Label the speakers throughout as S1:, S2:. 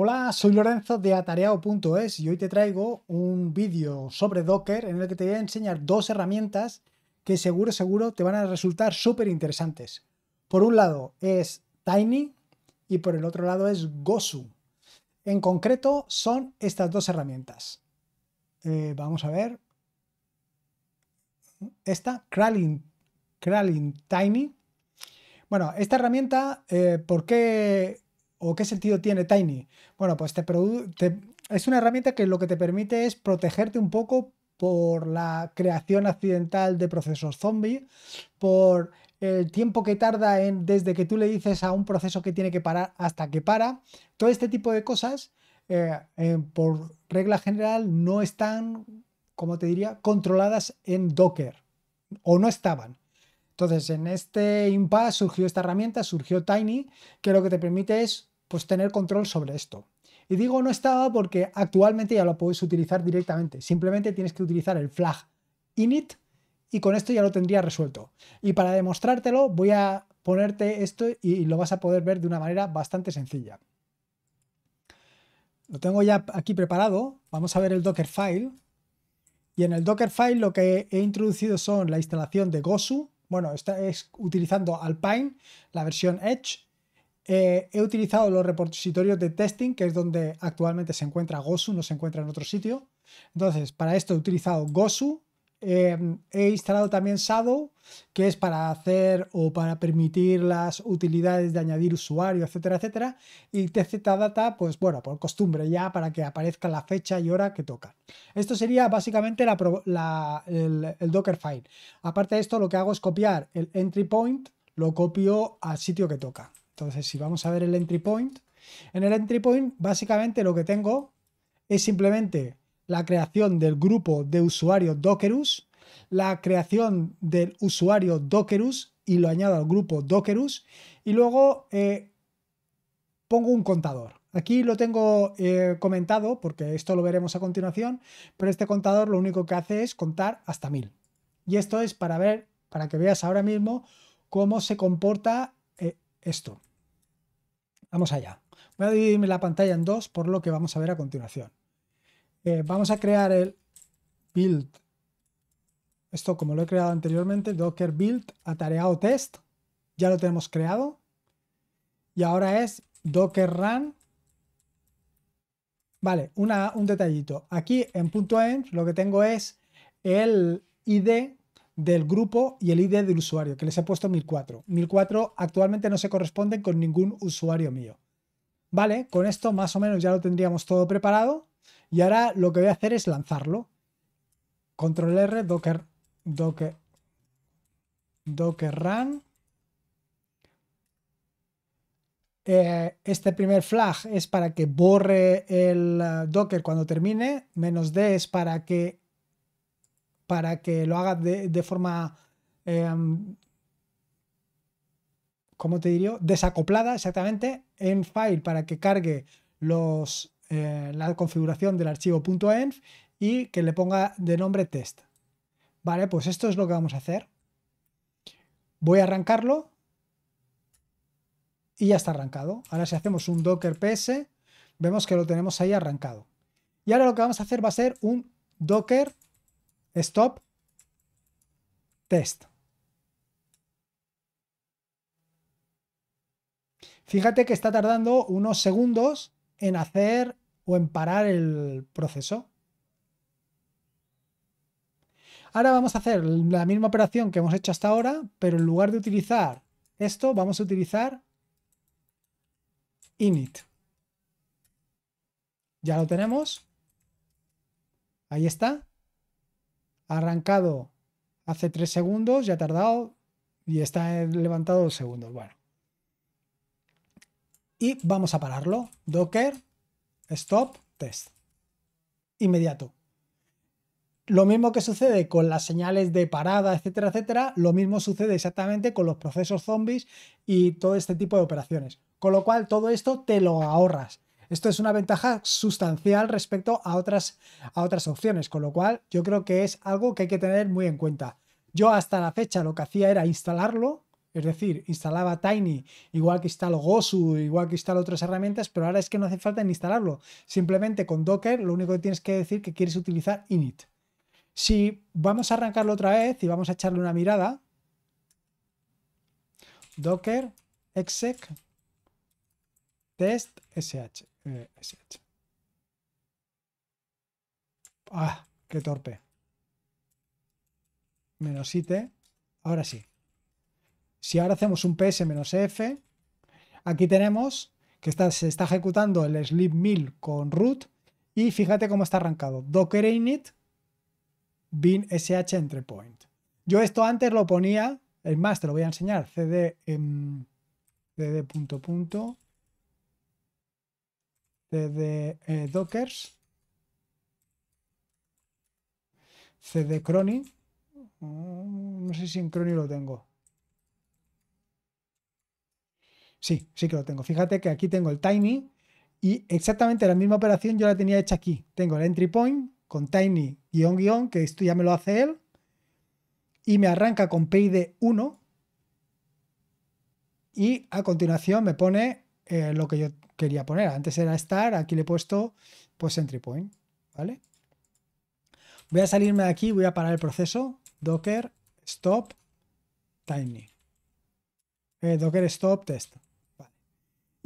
S1: Hola, soy Lorenzo de atareado.es y hoy te traigo un vídeo sobre Docker en el que te voy a enseñar dos herramientas que seguro, seguro te van a resultar súper interesantes. Por un lado es Tiny y por el otro lado es Gosu. En concreto son estas dos herramientas. Eh, vamos a ver. Esta, Kralin, Kralin Tiny. Bueno, esta herramienta, eh, ¿por qué ¿O qué sentido tiene Tiny? Bueno, pues te, es una herramienta que lo que te permite es protegerte un poco por la creación accidental de procesos zombie, por el tiempo que tarda en, desde que tú le dices a un proceso que tiene que parar hasta que para, todo este tipo de cosas, eh, eh, por regla general, no están, como te diría, controladas en Docker, o no estaban. Entonces, en este impasse surgió esta herramienta, surgió Tiny, que lo que te permite es pues, tener control sobre esto. Y digo no estaba porque actualmente ya lo puedes utilizar directamente. Simplemente tienes que utilizar el flag init y con esto ya lo tendría resuelto. Y para demostrártelo voy a ponerte esto y lo vas a poder ver de una manera bastante sencilla. Lo tengo ya aquí preparado. Vamos a ver el Dockerfile. Y en el Dockerfile lo que he introducido son la instalación de Gosu, bueno, esta es utilizando Alpine, la versión Edge. Eh, he utilizado los repositorios de testing, que es donde actualmente se encuentra Gosu, no se encuentra en otro sitio. Entonces, para esto he utilizado Gosu, Em, he instalado también SADO, que es para hacer o para permitir las utilidades de añadir usuario, etcétera, etcétera. Y TZ Data, pues bueno, por costumbre ya, para que aparezca la fecha y hora que toca. Esto sería básicamente el, el Dockerfile. Aparte de esto, lo que hago es copiar el entry point, lo copio al sitio que toca. Entonces, si vamos a ver el entry point, en el entry point básicamente lo que tengo es simplemente la creación del grupo de usuario Dockerus, la creación del usuario Dockerus y lo añado al grupo Dockerus y luego eh, pongo un contador. Aquí lo tengo eh, comentado porque esto lo veremos a continuación, pero este contador lo único que hace es contar hasta 1000. Y esto es para ver, para que veas ahora mismo cómo se comporta eh, esto. Vamos allá. Voy a dividirme la pantalla en dos por lo que vamos a ver a continuación. Eh, vamos a crear el build. Esto como lo he creado anteriormente, docker build atareado test. Ya lo tenemos creado. Y ahora es docker run. Vale, un detallito. Aquí en punto .env lo que tengo es el ID del grupo y el ID del usuario, que les he puesto 1004. 1004 actualmente no se corresponden con ningún usuario mío. Vale, con esto más o menos ya lo tendríamos todo preparado. Y ahora lo que voy a hacer es lanzarlo. Control R, Docker, Docker, Docker Run. Eh, este primer flag es para que borre el eh, Docker cuando termine. Menos D es para que, para que lo haga de, forma em, ¿cómo te diría? Desacoplada, exactamente, en file para que cargue los, eh, la configuración del archivo .env y que le ponga de nombre test. Vale, pues esto es lo que vamos a hacer. Voy a arrancarlo y ya está arrancado. Ahora si hacemos un docker ps, vemos que lo tenemos ahí arrancado. Y ahora lo que vamos a hacer va a ser un docker stop test. Fíjate que está tardando unos segundos en hacer o en parar el proceso. Ahora vamos a hacer la misma operación que hemos hecho hasta ahora, pero en lugar de utilizar esto, vamos a utilizar init. Ya lo tenemos. Ahí está. arrancado hace tres segundos, ya ha tardado y está levantado 2 segundos. Bueno. Y vamos a pararlo. Docker stop, test. Inmediato. Lo mismo que sucede con las señales de parada, etcétera, etcétera, lo mismo sucede exactamente con los procesos zombies y todo este tipo de operaciones. Con lo cual, todo esto te lo ahorras. Esto es una ventaja sustancial respecto a otras, a otras opciones, con lo cual yo creo que es algo que hay que tener muy en cuenta. Yo hasta la fecha lo que hacía era instalarlo, es decir, instalaba Tiny, igual que instalo Gosu, igual que instalo otras herramientas, pero ahora es que no hace falta ni instalarlo. Simplemente con Docker lo único que tienes que decir que quieres utilizar init. Si vamos a arrancarlo otra vez y vamos a echarle una mirada, docker exec test sh. Eh, ah, qué torpe. Menos it. Ahora sí. Si ahora hacemos un ps-f, aquí tenemos que está, se está ejecutando el sleep mill con root y fíjate cómo está arrancado. Docker init bin sh entry point. Yo esto antes lo ponía, es más, te lo voy a enseñar, cd, em, cd punto punto, eh, dockers, cd crony, mm, no sé si en crony lo tengo, Sí, sí que lo tengo. Fíjate que aquí tengo el Tiny y exactamente la misma operación yo la tenía hecha aquí. Tengo el entry point con Tiny guión que esto ya me lo hace él, y me arranca con PID 1 y a continuación me pone eh, lo que yo quería poner. Antes era estar aquí le he puesto pues entry point, ¿vale? Voy a salirme de aquí, voy a parar el proceso. Docker stop tiny. Eh, Docker stop test.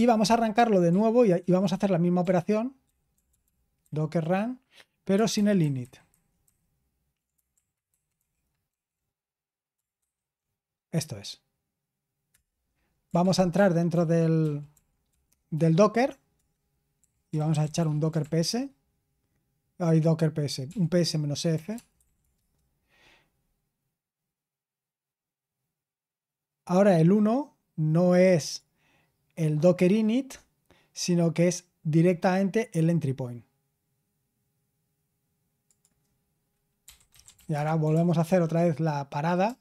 S1: Y vamos a arrancarlo de nuevo y, vamos a hacer la misma operación, docker run, pero sin el init. Esto es. Vamos a entrar dentro del, del docker y vamos a echar un docker ps. Hay docker ps, un ps-f. Ahora el 1 no es el Docker init, sino que es directamente el entry point. Y ahora volvemos a hacer otra vez la parada.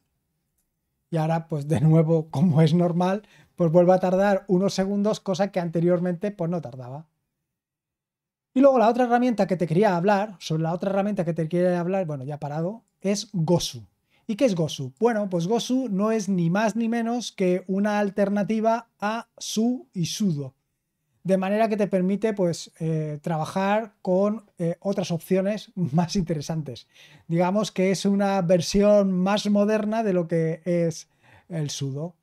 S1: Y ahora, pues de nuevo, como es normal, pues vuelve a tardar unos segundos, cosa que anteriormente pues no tardaba. Y luego la otra herramienta que te quería hablar, sobre la otra herramienta que te quería hablar, bueno, ya parado, es Gosu. ¿Y qué es Gosu? Bueno, pues Gosu no es ni más ni menos que una alternativa a Su y Sudo. De manera que te permite pues, eh, trabajar con eh, otras opciones más interesantes. Digamos que es una versión más moderna de lo que es el sudo.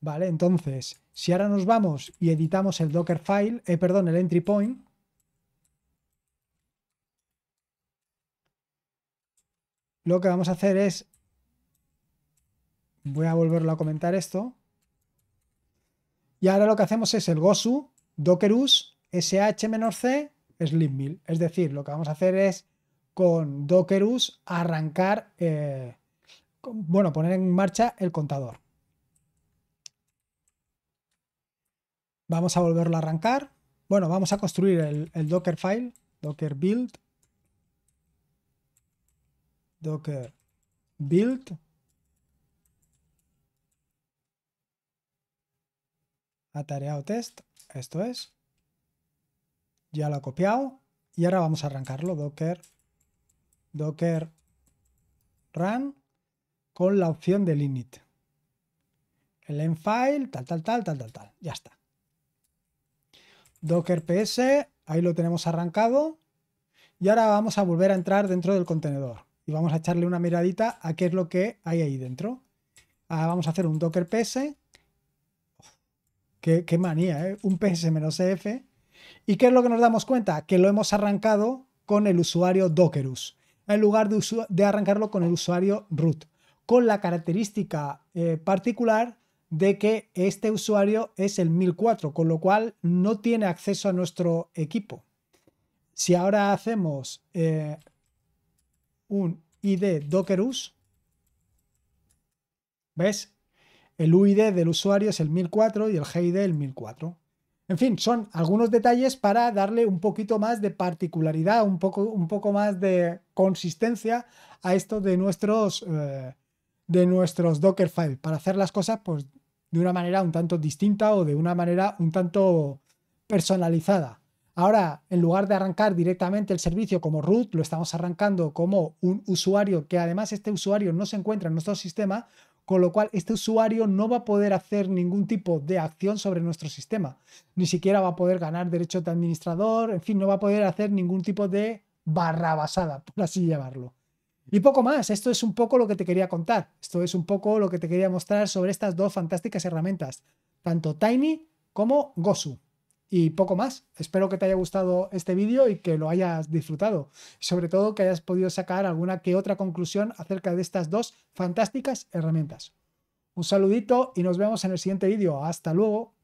S1: ¿Vale? Entonces, si ahora nos vamos y editamos el Dockerfile, eh, perdón, el entry point, lo que vamos a hacer es Voy a volverlo a comentar esto. Y ahora lo que hacemos es el Gosu, Dockerus, SH-C, sleepmill Es decir, lo que vamos a hacer es con Dockerus arrancar, eh, bueno, poner en marcha el contador. Vamos a volverlo a arrancar. Bueno, vamos a construir el, el Docker file, Docker build, Docker build atareado test, esto es. Ya lo ha copiado y ahora vamos a arrancarlo, docker, docker run con la opción de init. El file tal, tal, tal, tal, tal, tal, ya está. Docker ps, ahí lo tenemos arrancado y ahora vamos a volver a entrar dentro del contenedor y vamos a echarle una miradita a qué es lo que hay ahí dentro. Ahora vamos a hacer un docker ps Qué, manía, ¿eh? Un PS-F. ¿Y qué es lo que nos damos cuenta? Que lo hemos arrancado con el usuario Dockerus, en lugar de, arrancarlo con el usuario root, con la característica eh, particular de que este usuario es el 1004, con lo cual no tiene acceso a nuestro equipo. Si ahora hacemos eh, un id dockerus, ¿ves? El UID del usuario es el 1004 y el GID el 1004. En fin, son algunos detalles para darle un poquito más de particularidad, un poco, un poco más de consistencia a esto de nuestros, eh, de nuestros Dockerfile, para hacer las cosas pues, de una manera un tanto distinta o de una manera un tanto personalizada. Ahora, en lugar de arrancar directamente el servicio como root, lo estamos arrancando como un usuario que además este usuario no se encuentra en nuestro sistema, con lo cual este usuario no va a poder hacer ningún tipo de acción sobre nuestro sistema, ni siquiera va a poder ganar derecho de administrador, en fin, no va a poder hacer ningún tipo de barrabasada, por así llamarlo. Y poco más, esto es un poco lo que te quería contar, esto es un poco lo que te quería mostrar sobre estas dos fantásticas herramientas, tanto Tiny como Gosu. Y poco más. Espero que te haya gustado este vídeo y que lo hayas disfrutado. Sobre todo que hayas podido sacar alguna que otra conclusión acerca de estas dos fantásticas herramientas. Un saludito y nos vemos en el siguiente vídeo. Hasta luego.